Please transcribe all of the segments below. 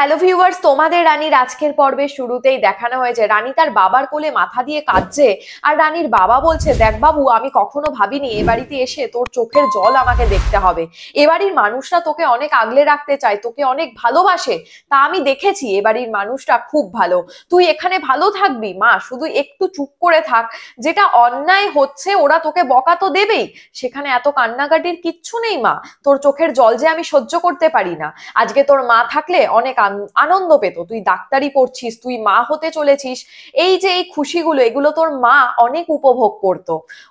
hello viewers তোমাদের রানীর আজকের পর্বে শুরুতেই দেখানো হয়েছে রানী তার বাবার কোলে মাথা দিয়ে কাঁদছে আর রানীর বাবা বলছে দেখ বাবু আমি কখনো ভাবিনি এ বাড়িতে এসে তোর চোখের জল আমাকে দেখতে হবে এ বাড়ির মানুষরা তোকে অনেক আগলে রাখতে চায় তোকে অনেক ভালোবাসে তা আমি দেখেছি এ বাড়ির মানুষটা খুব ভালো তুই এখানে ভালো থাকবি মা শুধু একটু চুপ করে থাক যেটা অন্যায় হচ্ছে ওরা তোকে বকা তো দেবেই সেখানে এত কান্নাকাটির কিচ্ছু নেই মা তোর চোখের জল যে আমি সহ্য করতে পারি না আজকে তোর মা থাকলে অনেক আনন্দ পেত তুই ডাক্তারি পড়ছিস তুই মা হতে চলেছিস এই যে এই খুশিগুলো এগুলো তোর মা অনেক উপভোগ করত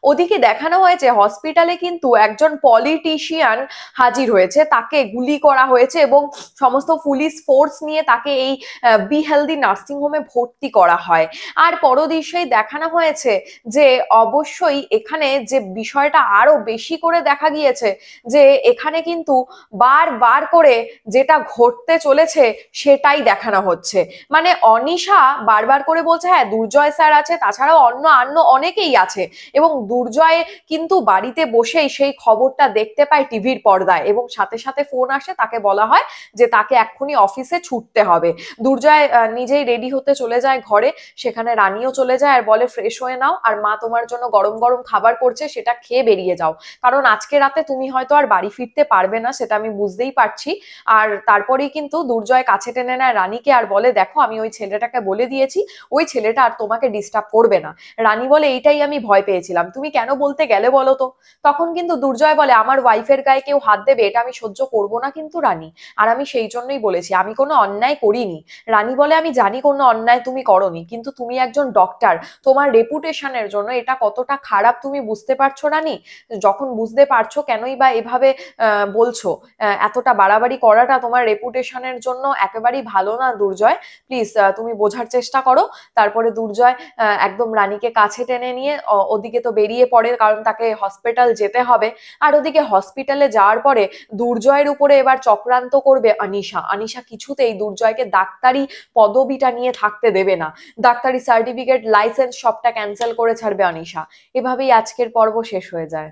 ওদিকে দেখানো হয়েছে হসপিটালে কিন্তু একজন পলিটিশিয়ান হাজির হয়েছে তাকে গুলি করা হয়েছে এবং সমস্ত পুলিশ ফোর্স নিয়ে তাকে এই বি হেলদি নার্সিংহোমে ভর্তি করা হয় আর পরদৃশ্যেই দেখানো হয়েছে যে অবশ্যই এখানে যে বিষয়টা আরো বেশি করে দেখা গিয়েছে যে এখানে কিন্তু বার বার করে যেটা ঘটতে চলেছে সেটাই দেখানো হচ্ছে মানে অনিশা বারবার করে বলছে হ্যাঁ দুর্জয় স্যার আছে তাছাড়াও অন্য অন্য অনেকেই আছে এবং দুর্জয় কিন্তু বাড়িতে বসেই সেই খবরটা দেখতে পায় টিভির পর্দায় এবং সাথে সাথে ফোন আসে তাকে বলা হয় যে তাকে এক্ষুনি অফিসে ছুটতে হবে দুর্জয় নিজেই রেডি হতে চলে যায় ঘরে সেখানে রানিও চলে যায় আর বলে ফ্রেশ হয়ে নাও আর মা তোমার জন্য গরম গরম খাবার করছে সেটা খেয়ে বেরিয়ে যাও কারণ আজকে রাতে তুমি হয়তো আর বাড়ি ফিরতে পারবে না সেটা আমি বুঝতেই পারছি আর তারপরেই কিন্তু দুর্জয় কাছে টেনে নেয় রানীকে আর বলে দেখো আমি ওই ছেলেটাকে বলে দিয়েছি ওই ছেলেটা আর তোমাকে ডিস্টার্ব করবে না রানী বলে এইটাই আমি ভয় পেয়েছিলাম তুমি কেন বলতে গেলে বলো তো তখন কিন্তু দুর্জয় বলে আমার ওয়াইফের গায়ে কেউ হাত দেবে এটা আমি সহ্য করব না কিন্তু রানী আর আমি সেই জন্যই বলেছি আমি কোনো অন্যায় করিনি রানী বলে আমি জানি কোনো অন্যায় তুমি করনি কিন্তু তুমি একজন ডক্টর তোমার রেপুটেশনের জন্য এটা কতটা খারাপ তুমি বুঝতে পারছো রানী যখন বুঝতে পারছো কেনই বা এভাবে বলছো এতটা বাড়াবাড়ি করাটা তোমার রেপুটেশনের জন্য একেবারেই ভালো না দুর্জয় প্লিজ তুমি বোঝার চেষ্টা করো তারপরে দুর্জয় একদম রানীকে কাছে টেনে নিয়ে ওদিকে তো বেরিয়ে পড়ে কারণ তাকে হসপিটাল যেতে হবে আর ওদিকে হসপিটালে যাওয়ার পরে দুর্জয়ের উপরে এবার চক্রান্ত করবে আনিশা আনিশা কিছুতেই দুর্জয়কে ডাক্তারি পদবিটা নিয়ে থাকতে দেবে না ডাক্তারি সার্টিফিকেট লাইসেন্স সবটা ক্যান্সেল করে ছাড়বে আনিশা এভাবেই আজকের পর্ব শেষ হয়ে যায়